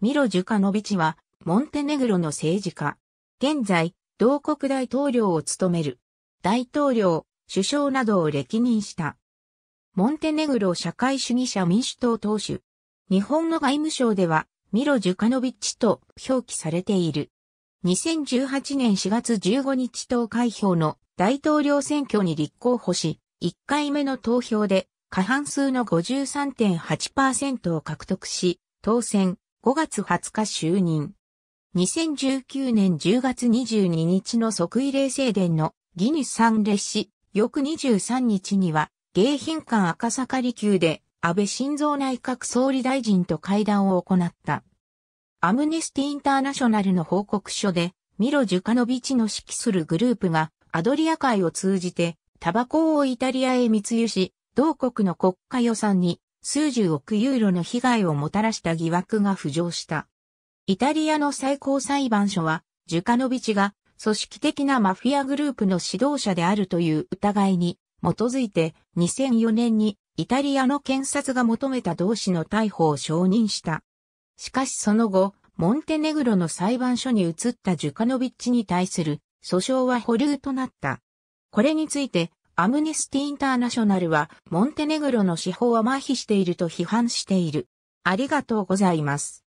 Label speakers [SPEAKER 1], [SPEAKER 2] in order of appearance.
[SPEAKER 1] ミロ・ジュカノビチは、モンテネグロの政治家。現在、同国大統領を務める。大統領、首相などを歴任した。モンテネグロ社会主義者民主党党首。日本の外務省では、ミロ・ジュカノビッチと表記されている。2018年4月15日投開票の大統領選挙に立候補し、1回目の投票で過半数の53.8%を獲得し、当選。5月20日就任。2019年10月22日の即位礼正殿のギニス3列し、翌23日には、迎賓館赤坂離宮で安倍晋三内閣総理大臣と会談を行った。アムネスティ・インターナショナルの報告書で、ミロ・ジュカノビチの指揮するグループがアドリア海を通じてタバコをイタリアへ密輸し、同国の国家予算に数十億ユーロの被害をもたらした疑惑が浮上した。イタリアの最高裁判所は、ジュカノビチが組織的なマフィアグループの指導者であるという疑いに基づいて2004年にイタリアの検察が求めた同志の逮捕を承認した。しかしその後、モンテネグロの裁判所に移ったジュカノビッチに対する訴訟は保留となった。これについてアムネスティ・インターナショナルは、モンテネグロの司法は麻痺していると批判している。ありがとうございます。